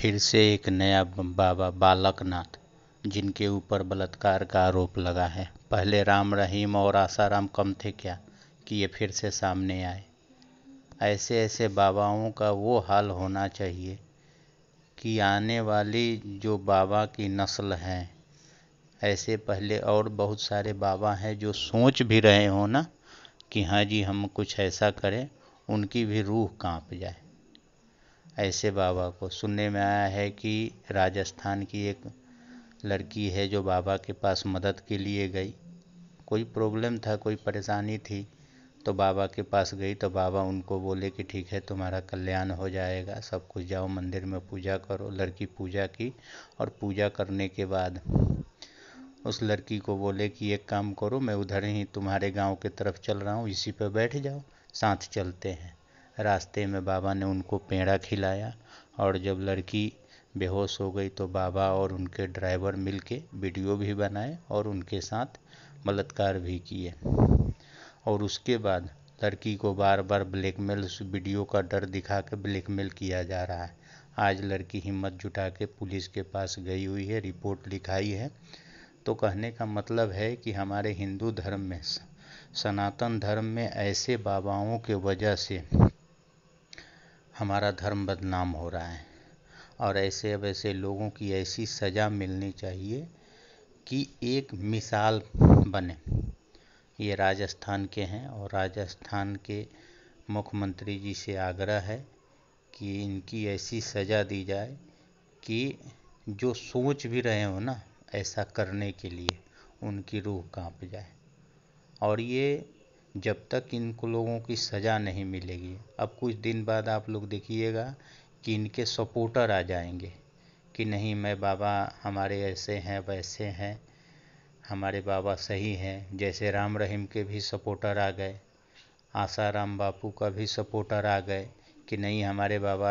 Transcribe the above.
फिर से एक नया बाबा बालकनाथ जिनके ऊपर बलात्कार का आरोप लगा है पहले राम रहीम और आसाराम कम थे क्या कि ये फिर से सामने आए ऐसे ऐसे बाबाओं का वो हाल होना चाहिए कि आने वाली जो बाबा की नस्ल हैं ऐसे पहले और बहुत सारे बाबा हैं जो सोच भी रहे हो ना कि हाँ जी हम कुछ ऐसा करें उनकी भी रूह कांप जाए ऐसे बाबा को सुनने में आया है कि राजस्थान की एक लड़की है जो बाबा के पास मदद के लिए गई कोई प्रॉब्लम था कोई परेशानी थी तो बाबा के पास गई तो बाबा उनको बोले कि ठीक है तुम्हारा कल्याण हो जाएगा सब कुछ जाओ मंदिर में पूजा करो लड़की पूजा की और पूजा करने के बाद उस लड़की को बोले कि एक काम करो मैं उधर ही तुम्हारे गांव के तरफ चल रहा हूँ इसी पर बैठ जाओ साथ चलते हैं रास्ते में बाबा ने उनको पेड़ा खिलाया और जब लड़की बेहोश हो गई तो बाबा और उनके ड्राइवर मिल वीडियो भी बनाए और उनके साथ बलात्कार भी किए और उसके बाद लड़की को बार बार ब्लैकमेल उस वीडियो का डर दिखा के ब्लैकमेल किया जा रहा है आज लड़की हिम्मत जुटा के पुलिस के पास गई हुई है रिपोर्ट लिखाई है तो कहने का मतलब है कि हमारे हिंदू धर्म में सनातन धर्म में ऐसे बाबाओं के वजह से हमारा धर्म बदनाम हो रहा है और ऐसे वैसे लोगों की ऐसी सज़ा मिलनी चाहिए कि एक मिसाल बने ये राजस्थान के हैं और राजस्थान के मुख्यमंत्री जी से आग्रह है कि इनकी ऐसी सज़ा दी जाए कि जो सोच भी रहे हो ना ऐसा करने के लिए उनकी रूह कांप जाए और ये जब तक इन लोगों की सज़ा नहीं मिलेगी अब कुछ दिन बाद आप लोग देखिएगा कि इनके सपोर्टर आ जाएंगे कि नहीं मैं बाबा हमारे ऐसे हैं वैसे हैं हमारे बाबा सही हैं जैसे राम रहीम के भी सपोर्टर आ गए आशा राम बापू का भी सपोर्टर आ गए कि नहीं हमारे बाबा